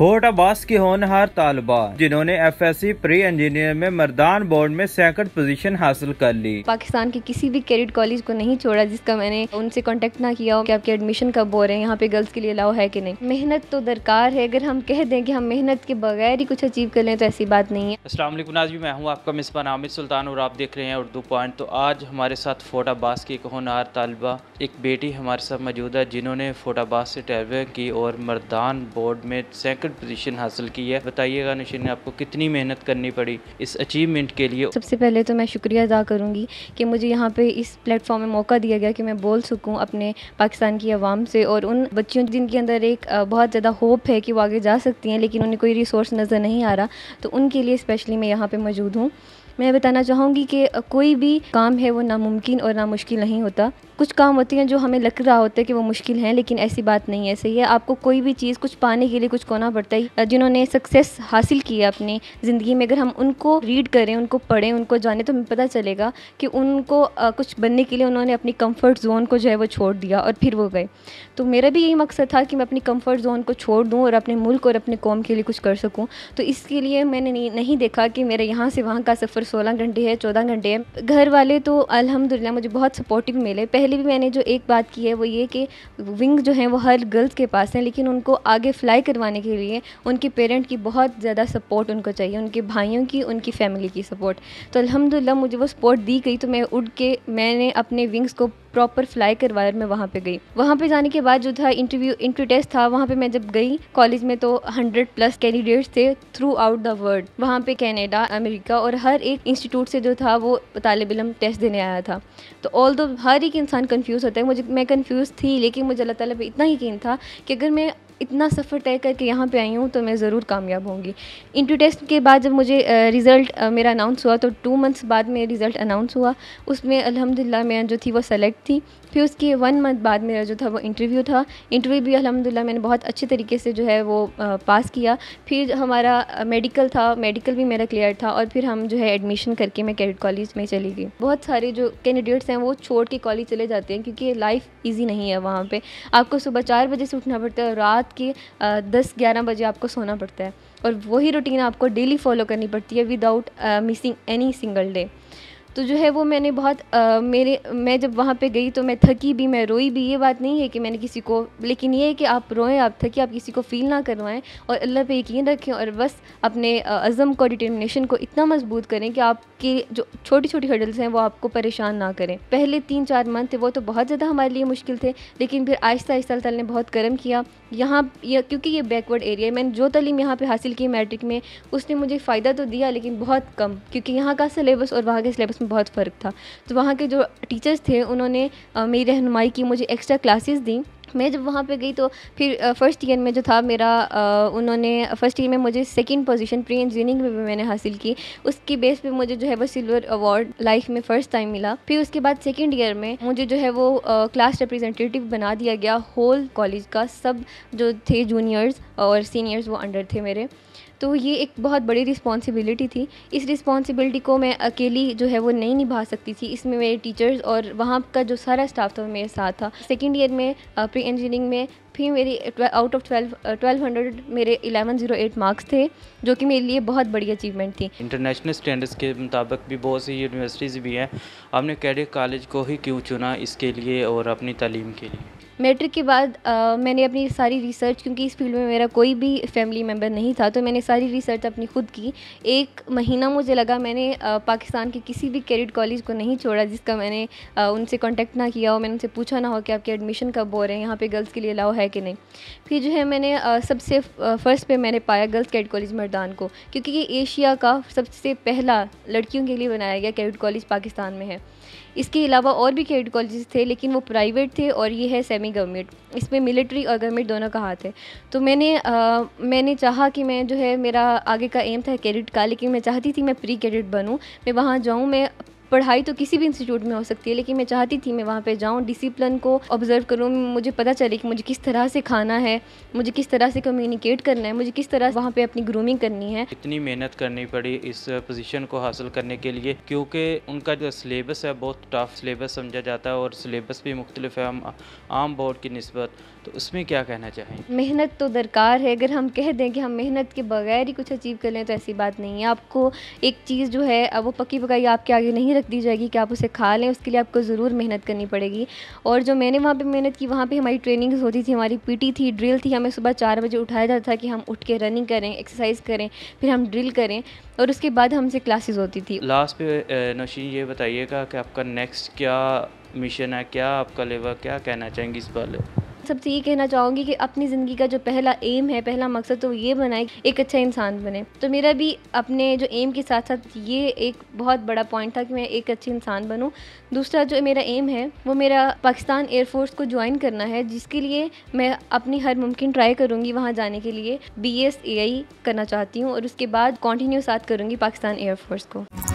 fort Abbas के होनहार तालबा जिन्होंने F S C pre engineer में मर्दान बोर्ड में सैकड़ पोजीशन हासिल कर ली पाकिस्तान के किसी भी कैडेट कॉलेज को नहीं छोड़ा जिसका मैंने उनसे कांटेक्ट ना किया हो कि आपके एडमिशन कब हो रहे हैं यहाँ पे गर्ल्स के लिए अलाउ है कि नहीं मेहनत तो दरकार है अगर हम कह दें कि हम मेहनत के बगैर ही कुछ अचीव कर लें तो ऐसी बात नहीं है असलम आज भी मैं हूँ आपका मिसबान आमिर सुल्तान और आप देख रहे हैं उर्दू पॉइंट तो आज हमारे साथ फोर्ट अब्बास की एक होनहार तालबा एक बेटी हमारे साथ मौजूद है जिन्होंने फोर्ट अब्बास से ट्रेवल की और मर्दान बोर्ड में सैकड़ एक्सपेक्टेड पोजीशन हासिल की है बताइएगा नशीन ने आपको कितनी मेहनत करनी पड़ी इस अचीवमेंट के लिए सबसे पहले तो मैं शुक्रिया अदा करूँगी कि मुझे यहाँ पर इस प्लेटफॉर्म में मौका दिया गया कि मैं बोल सकूँ अपने पाकिस्तान की आवाम से और उन बच्चियों जिनके अंदर एक बहुत ज़्यादा होप है कि वो आगे जा सकती हैं लेकिन उन्हें कोई रिसोर्स नज़र नहीं आ रहा तो उनके लिए स्पेशली मैं यहाँ पर मौजूद हूँ मैं बताना चाहूँगी कि कोई भी काम है वो नामुमकिन और नामुश्किल नहीं होता कुछ काम होते हैं जो हमें लग रहा होता है कि वो मुश्किल हैं लेकिन ऐसी बात नहीं है सही है आपको कोई भी चीज़ कुछ पाने के लिए कुछ कोना पड़ता है जिन्होंने सक्सेस हासिल की है अपनी ज़िंदगी में अगर हम उनको रीड करें उनको पढ़ें उनको जाने तो हमें पता चलेगा कि उनको कुछ बनने के लिए उन्होंने अपनी कम्फ़र्ट जोन को जो है वो छोड़ दिया और फिर वो गए तो मेरा भी यही मकसद था कि मैं अपनी कम्फ़र्ट जोन को छोड़ दूँ और अपने मुल्क और अपने कौम के लिए कुछ कर सकूँ तो इसके लिए मैंने नहीं देखा कि मेरे यहाँ से वहाँ का सफ़र सोलह घंटे है चौदह घंटे है घर वाले तो अलहमदिल्ला मुझे बहुत सपोर्टिव मिले पहले पहले भी मैंने जो एक बात की है वो ये कि विंग जो हैं वो हर गर्ल्स के पास हैं लेकिन उनको आगे फ्लाई करवाने के लिए उनके पेरेंट की बहुत ज़्यादा सपोर्ट उनको चाहिए उनके भाइयों की उनकी फैमिली की सपोर्ट तो अलहमदिल्ला मुझे वो सपोर्ट दी गई तो मैं उड़ के मैंने अपने विंग्स को प्रॉपर फ्लाई करवाया मैं वहाँ पे गई वहाँ पे जाने के बाद जो था इंटरव्यू इंटरव्यू टेस्ट था वहाँ पे मैं जब गई कॉलेज में तो हंड्रेड प्लस कैंडिडेट्स थे थ्रू आउट द वर्ल्ड वहाँ पे कैनेडा अमेरिका और हर एक इंस्टीट्यूट से जो था वो तालब इलम टेस्ट देने आया था तो ऑल दो हर एक इंसान कन्फ्यूज़ होता है मुझे मैं कन्फ्यूज़ थी लेकिन मुझे अल्लाह ताली पर इतना यकीन था कि अगर मैं इतना सफ़र तय करके यहाँ पे आई हूँ तो मैं ज़रूर कामयाब होंगी इंटू टेस्ट के बाद जब मुझे रिज़ल्ट मेरा अनाउंस हुआ तो टू मंथ्स बाद में रिज़ल्ट अनाउंस हुआ उसमें अलहमदिल्ला मैं जो थी वो सेलेक्ट थी फिर उसके वन मंथ बाद मेरा जो था वो इंटरव्यू था इंटरव्यू भी अलहमदिल्ला मैंने बहुत अच्छे तरीके से जो है वो पास किया फिर हमारा मेडिकल था मेडिकल भी मेरा क्लियर था और फिर हम जो है एडमिशन करके मैं कैडेट कॉलेज में चली गई बहुत सारे जो कैंडिडेट्स हैं वो छोड़ के कॉलेज चले जाते हैं क्योंकि लाइफ ईजी नहीं है वहाँ पर आपको सुबह चार बजे से उठना पड़ता है रात आपकी दस ग्यारह बजे आपको सोना पड़ता है और वही रूटीन आपको डेली फॉलो करनी पड़ती है without missing any single day तो जो है वो मैंने बहुत आ, मेरे मैं जब वहाँ पे गई तो मैं थकी भी मैं रोई भी ये बात नहीं है कि मैंने किसी को लेकिन ये है कि आप रोएं आप थकी आप किसी को फ़ील ना करवाएं और अल्लाह पे यकीन रखें और बस अपने अज़म को डिटर्मिनेशन को इतना मजबूत करें कि आपके जो छोटी छोटी हडल्स हैं वो आपको परेशान ना करें पहले तीन चार मंथ थे वो तो बहुत ज़्यादा हमारे लिए मुश्किल थे लेकिन फिर आहिस्ता आहिस्ता अल्लाह ने बहुत कर्म किया यहाँ यह क्योंकि ये बैकवर्ड एरिया है मैंने जो तलीम यहाँ पर हासिल की मैट्रिक में उसने मुझे फ़ायदा तो दिया लेकिन बहुत कम क्योंकि यहाँ का सिलेबस और वहाँ के सिलेबस उसमें बहुत फ़र्क था तो वहाँ के जो टीचर्स थे उन्होंने मेरी रहनुमाई की मुझे एक्स्ट्रा क्लासेस दी मैं जब वहाँ पे गई तो फिर फ़र्स्ट ईयर में जो था मेरा उन्होंने फ़र्स्ट ईयर में मुझे सेकंड पोजीशन प्री इंजीनियरिंग में भी मैंने हासिल की उसकी बेस पे मुझे जो है वो सिल्वर अवार्ड लाइफ में फ़र्स्ट टाइम मिला फिर उसके बाद सेकंड ईयर में मुझे जो है वो क्लास रिप्रेजेंटेटिव बना दिया गया होल कॉलेज का सब जो थे जूनियर्स और सीनियर्स वो अंडर थे मेरे तो ये एक बहुत बड़ी रिस्पॉन्सिबिलिटी थी इस रिस्पॉन्सिबिलिटी को मैं अकेली जो है वो नहीं निभा सकती थी इसमें मेरे टीचर्स और वहाँ का जो सारा स्टाफ था वो मेरे साथ था सेकेंड ईयर में प्री इंजीनियरिंग में फिर मेरी out of twelve twelve hundred मेरे एलेवन ज़ीरो एट मार्क्स थे जो कि मेरे लिए बहुत बड़ी अचीवमेंट थी इंटरनेशनल स्टैंडर्ड्स के मुताबिक भी बहुत सी यूनिवर्सिटीज़ भी हैं आपने कैडे कॉलेज को ही क्यों चुना इसके लिए और अपनी तालीम के लिए मैट्रिक के बाद आ, मैंने अपनी सारी रिसर्च क्योंकि इस फील्ड में मेरा कोई भी फैमिली मेम्बर नहीं था तो मैंने सारी रिसर्च अपनी खुद की एक महीना मुझे लगा मैंने आ, पाकिस्तान के किसी भी कैडिट कॉलेज को नहीं छोड़ा जिसका मैंने आ, उनसे कॉन्टेक्ट ना किया हो मैंने उनसे पूछा ना हो कि आपके एडमिशन कब हो रहे हैं यहाँ पर गर्ल्स के लिए अलाउ है कि नहीं फिर जो है मैंने सबसे फ़र्स्ट पर मैंने पाया गर्ल्स कैडिट कॉलेज मरदान को क्योंकि ये एशिया का सबसे पहला लड़कियों के लिए बनाया गया कैडिट कॉलेज पाकिस्तान में है इसके अलावा और भी कैडिट कॉलेज थे लेकिन वो प्राइवेट थे और ये है सेमी पाकिस्तानी गवर्नमेंट इसमें मिलिट्री और गवर्नमेंट दोनों का हाथ है तो मैंने आ, मैंने चाहा कि मैं जो है मेरा आगे का एम था कैडिट का लेकिन मैं चाहती थी मैं प्री कैडिट बनूँ मैं वहाँ जाऊँ मैं पढ़ाई तो किसी भी इंस्टीट्यूट में हो सकती है लेकिन मैं चाहती थी मैं वहाँ पर जाऊँ डिसिप्लिन को ऑब्ज़र्व करूँ मुझे पता चले कि मुझे किस तरह से खाना है मुझे किस तरह से कम्युनिकेट करना है मुझे किस तरह वहाँ पर अपनी ग्रूमिंग करनी है इतनी मेहनत करनी पड़ी इस पोजिशन को हासिल करने के लिए क्योंकि उनका जो सिलेबस है बहुत टफ सिलेबस समझा जाता है और सिलेबस भी मुख्तलिफ है आम बोर्ड की नस्बत तो उसमें क्या कहना चाहेंगे मेहनत तो दरकार है अगर हम कह दें कि हम मेहनत के बगैर ही कुछ अचीव कर लें तो ऐसी बात नहीं है आपको एक चीज़ जो है वो पकी पकाई आपके आगे नहीं रख दी जाएगी कि आप उसे खा लें उसके लिए आपको ज़रूर मेहनत करनी पड़ेगी और जो मैंने वहाँ पर मेहनत की वहाँ पर हमारी ट्रेनिंग होती थी हमारी पी थी ड्रिल थी हमें सुबह चार बजे उठाया जाता था कि हम उठ के रनिंग करें एक्सरसाइज करें फिर हम ड्रिल करें और उसके बाद हमसे क्लासेस होती थी लास्ट पे नौशीन ये बताइएगा कि आपका नेक्स्ट क्या मिशन है क्या आपका लेवल क्या कहना चाहेंगे इस बारे सबसे ये कहना चाहूँगी कि अपनी ज़िंदगी का जो पहला एम है पहला मकसद तो ये बनाए एक अच्छा इंसान बने तो मेरा भी अपने जो एम के साथ साथ ये एक बहुत बड़ा पॉइंट था कि मैं एक अच्छी इंसान बनूँ दूसरा जो मेरा एम है वो मेरा पाकिस्तान एयरफोर्स को ज्वाइन करना है जिसके लिए मैं अपनी हर मुमकिन ट्राई करूँगी वहाँ जाने के लिए बी एस ए आई करना चाहती हूँ और उसके बाद कॉन्टीन्यू साथ करूँगी पाकिस्तान एयरफोर्स को